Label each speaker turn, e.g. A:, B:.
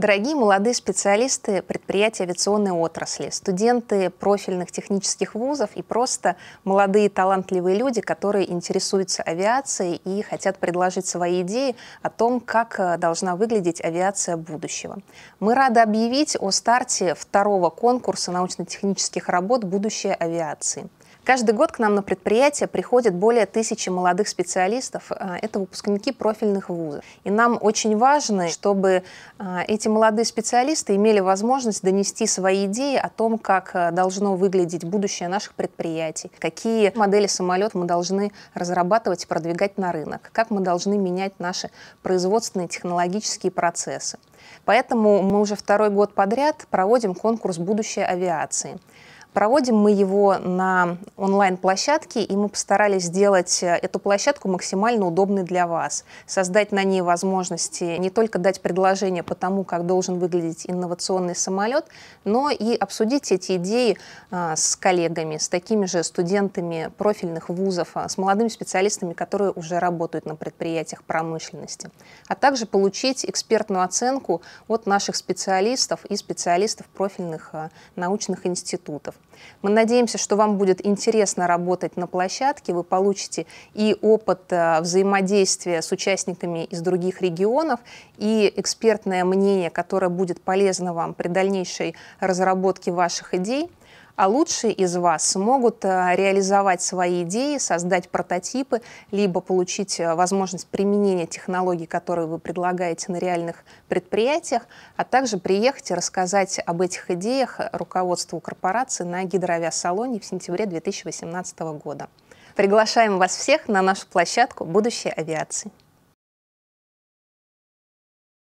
A: Дорогие молодые специалисты предприятий авиационной отрасли, студенты профильных технических вузов и просто молодые талантливые люди, которые интересуются авиацией и хотят предложить свои идеи о том, как э, должна выглядеть авиация будущего. Мы рады объявить о старте второго конкурса научно-технических работ «Будущее авиации». Каждый год к нам на предприятие приходят более тысячи молодых специалистов. Э, это выпускники профильных вузов. И нам очень важно, чтобы э, эти молодые специалисты имели возможность донести свои идеи о том, как э, должно выглядеть будущее наших предприятий, какие модели самолет мы должны разрабатывать и продвигать на рынок, как мы должны менять наши производственные технологические процессы. Поэтому мы уже второй год подряд проводим конкурс «Будущее авиации». Проводим мы его на онлайн-площадке, и мы постарались сделать э, эту площадку максимально удобной для вас, создать на ней возможности не только дать предложение по тому, как должен выглядеть инновационный самолет, но и обсудить эти идеи э, с коллегами, с такими же студентами профильных вузов, э, с молодыми специалистами, которые уже работают на предприятиях промышленности, а также получить экспертную оценку от наших специалистов и специалистов профильных научных институтов. Мы надеемся, что вам будет интересно работать на площадке, вы получите и опыт э, взаимодействия с участниками из других регионов, и экспертное мнение, которое будет полезно вам при дальнейшей разработке ваших идей а лучшие из вас смогут э, реализовать свои идеи, создать прототипы, либо получить э, возможность применения технологий, которые вы предлагаете на реальных предприятиях, а также приехать и рассказать об этих идеях руководству корпорации на гидроавиасалоне в сентябре 2018 года. Приглашаем вас всех на нашу площадку «Будущее авиации».